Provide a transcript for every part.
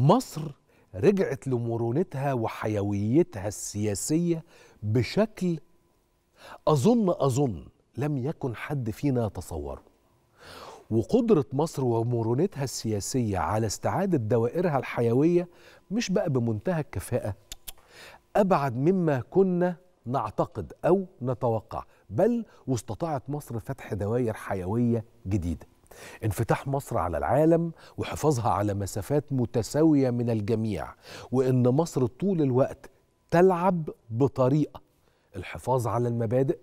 مصر رجعت لمرونتها وحيويتها السياسيه بشكل اظن اظن لم يكن حد فينا يتصوره وقدرة مصر ومرونتها السياسية على استعادة دوائرها الحيوية مش بقى بمنتهى الكفاءة أبعد مما كنا نعتقد أو نتوقع بل واستطاعت مصر فتح دوائر حيوية جديدة انفتاح مصر على العالم وحفاظها على مسافات متساويه من الجميع وان مصر طول الوقت تلعب بطريقه الحفاظ على المبادئ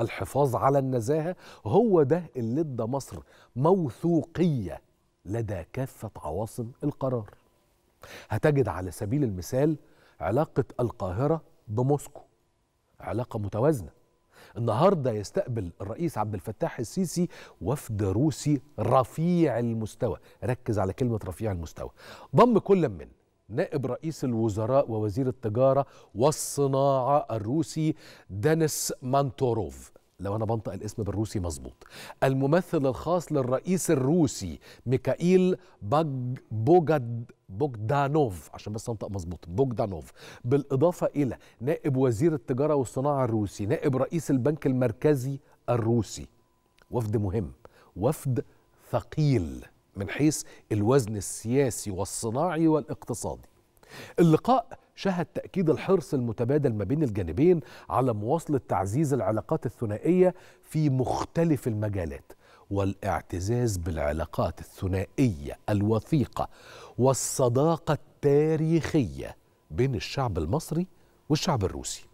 الحفاظ على النزاهه هو ده اللي ادى مصر موثوقيه لدى كافه عواصم القرار هتجد على سبيل المثال علاقه القاهره بموسكو علاقه متوازنه النهارده يستقبل الرئيس عبد الفتاح السيسي وفد روسي رفيع المستوى ركز على كلمه رفيع المستوى ضم كل من نائب رئيس الوزراء ووزير التجاره والصناعه الروسي دانيس مانتوروف لو انا بنطق الاسم بالروسي مظبوط الممثل الخاص للرئيس الروسي ميكائيل باج بوجاد بوغدانوف عشان بس انطق مظبوط بوغدانوف بالاضافه الى نائب وزير التجاره والصناعه الروسي نائب رئيس البنك المركزي الروسي وفد مهم وفد ثقيل من حيث الوزن السياسي والصناعي والاقتصادي اللقاء شهد تأكيد الحرص المتبادل ما بين الجانبين على مواصلة تعزيز العلاقات الثنائية في مختلف المجالات والاعتزاز بالعلاقات الثنائيه الوثيقه والصداقه التاريخيه بين الشعب المصري والشعب الروسي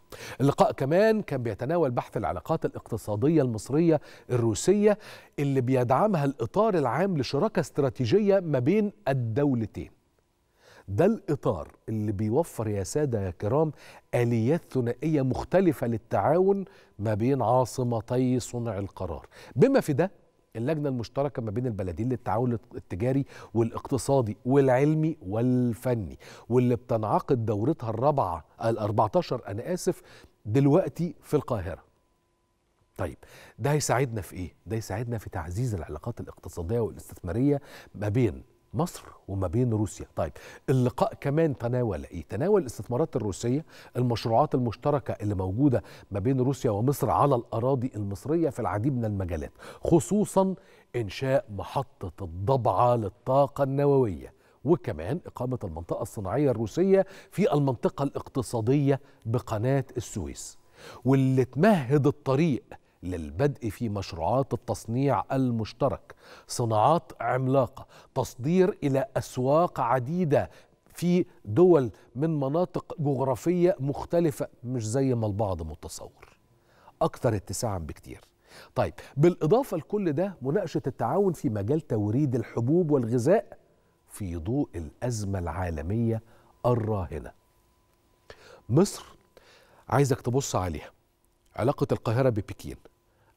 اللقاء كمان كان بيتناول بحث العلاقات الاقتصادية المصرية الروسية اللي بيدعمها الإطار العام لشراكة استراتيجية ما بين الدولتين ده الإطار اللي بيوفر يا سادة يا كرام آليات ثنائية مختلفة للتعاون ما بين عاصمتي صنع القرار بما في ده اللجنه المشتركه ما بين البلدين للتعاون التجاري والاقتصادي والعلمي والفني واللي بتنعقد دورتها الرابعه ال 14 انا اسف دلوقتي في القاهره. طيب ده هيساعدنا في ايه؟ ده هيساعدنا في تعزيز العلاقات الاقتصاديه والاستثماريه ما بين مصر وما بين روسيا طيب اللقاء كمان تناول ايه تناول الاستثمارات الروسيه المشروعات المشتركه اللي موجوده ما بين روسيا ومصر على الاراضي المصريه في العديد من المجالات خصوصا انشاء محطه الضبعه للطاقه النوويه وكمان اقامه المنطقه الصناعيه الروسيه في المنطقه الاقتصاديه بقناه السويس واللي تمهد الطريق للبدء في مشروعات التصنيع المشترك صناعات عملاقه تصدير الى اسواق عديده في دول من مناطق جغرافيه مختلفه مش زي ما البعض متصور اكثر اتساعا بكتير طيب بالاضافه لكل ده مناقشه التعاون في مجال توريد الحبوب والغذاء في ضوء الازمه العالميه الراهنه مصر عايزك تبص عليها علاقة القاهرة ببكين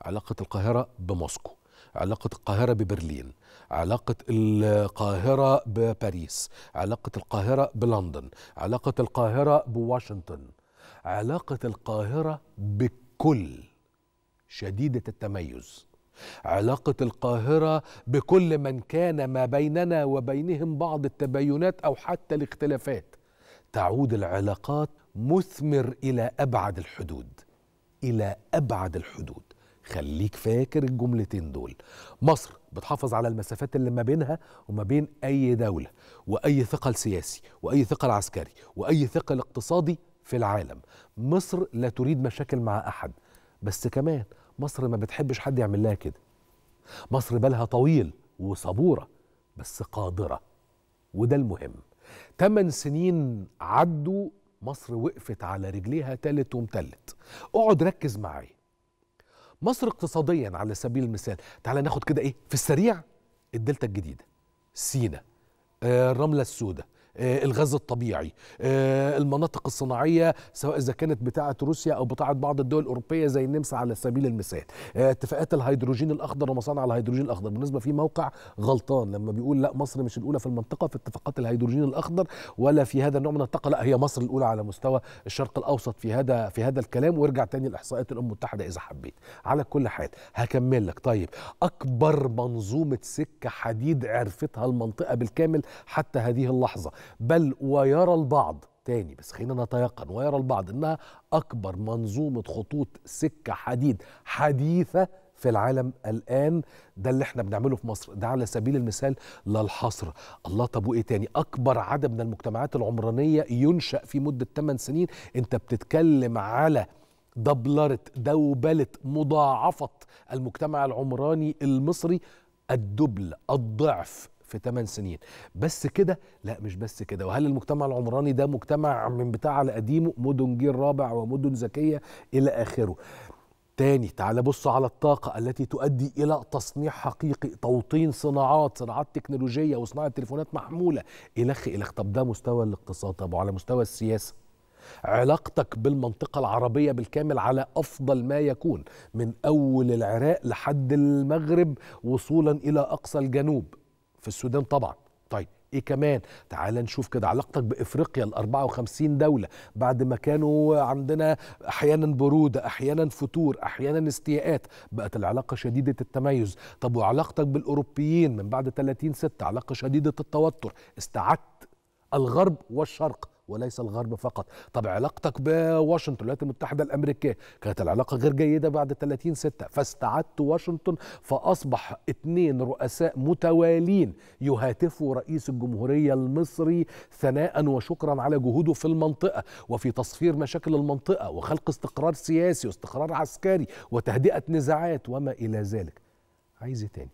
علاقة القاهرة بموسكو علاقة القاهرة ببرلين علاقة القاهرة بباريس علاقة القاهرة بلندن علاقة القاهرة بواشنطن علاقة القاهرة بكل شديدة التميز علاقة القاهرة بكل من كان ما بيننا وبينهم بعض التباينات أو حتى الاختلافات تعود العلاقات مثمر إلى أبعد الحدود الى ابعد الحدود خليك فاكر الجملتين دول مصر بتحافظ على المسافات اللي ما بينها وما بين اي دوله واي ثقل سياسي واي ثقل عسكري واي ثقل اقتصادي في العالم مصر لا تريد مشاكل مع احد بس كمان مصر ما بتحبش حد يعمل لها كده مصر بالها طويل وصبوره بس قادره وده المهم تمن سنين عدوا مصر وقفت على رجليها تالت ومتلت اقعد ركز معايا مصر اقتصاديا على سبيل المثال تعال ناخد كده ايه في السريع الدلتا الجديده سينا آه، الرمله السوداء آه، الغاز الطبيعي آه، المناطق الصناعية سواء إذا كانت بتاعة روسيا أو بتاعة بعض الدول الأوروبية زي النمسا على سبيل المثال آه، اتفاقات الهيدروجين الأخضر ومصانع الهيدروجين الأخضر بالنسبة في موقع غلطان لما بيقول لا مصر مش الأولى في المنطقة في اتفاقات الهيدروجين الأخضر ولا في هذا النوع من الطاقة لا هي مصر الأولى على مستوى الشرق الأوسط في هذا في هذا الكلام وارجع تاني لإحصائيات الأمم المتحدة إذا حبيت على كل حال هكمل لك طيب أكبر منظومة سكة حديد عرفتها المنطقة بالكامل حتى هذه اللحظة بل ويرى البعض تاني بس خلينا نتيقن ويرى البعض انها اكبر منظومه خطوط سكه حديد حديثه في العالم الان ده اللي احنا بنعمله في مصر ده على سبيل المثال لا الحصر الله طب وايه تاني اكبر عدد من المجتمعات العمرانيه ينشا في مده 8 سنين انت بتتكلم على دبلره دوبله مضاعفه المجتمع العمراني المصري الدبل الضعف في 8 سنين بس كده لا مش بس كده وهل المجتمع العمراني ده مجتمع من بتاع على قديمه مدن جيل رابع ومدن ذكيه الى اخره تاني تعال بص على الطاقة التي تؤدي إلى تصنيع حقيقي توطين صناعات صناعات تكنولوجية وصناعة تليفونات محمولة إلخ إلخ طب ده مستوى الاقتصاد طب وعلى مستوى السياسة علاقتك بالمنطقة العربية بالكامل على أفضل ما يكون من أول العراق لحد المغرب وصولا إلى أقصى الجنوب في السودان طبعا طيب ايه كمان تعال نشوف كده علاقتك بافريقيا ال 54 دوله بعد ما كانوا عندنا احيانا بروده احيانا فتور احيانا استياءات بقت العلاقه شديده التميز طب وعلاقتك بالاوروبيين من بعد 30 6 علاقه شديده التوتر استعدت الغرب والشرق وليس الغرب فقط طب علاقتك بواشنطن الولايات المتحدة الأمريكية كانت العلاقة غير جيدة بعد 30 ستة فاستعدت واشنطن فأصبح اثنين رؤساء متوالين يهاتفوا رئيس الجمهورية المصري ثناء وشكرا على جهوده في المنطقة وفي تصفير مشاكل المنطقة وخلق استقرار سياسي واستقرار عسكري وتهدئة نزاعات وما إلى ذلك عايز إيه تاني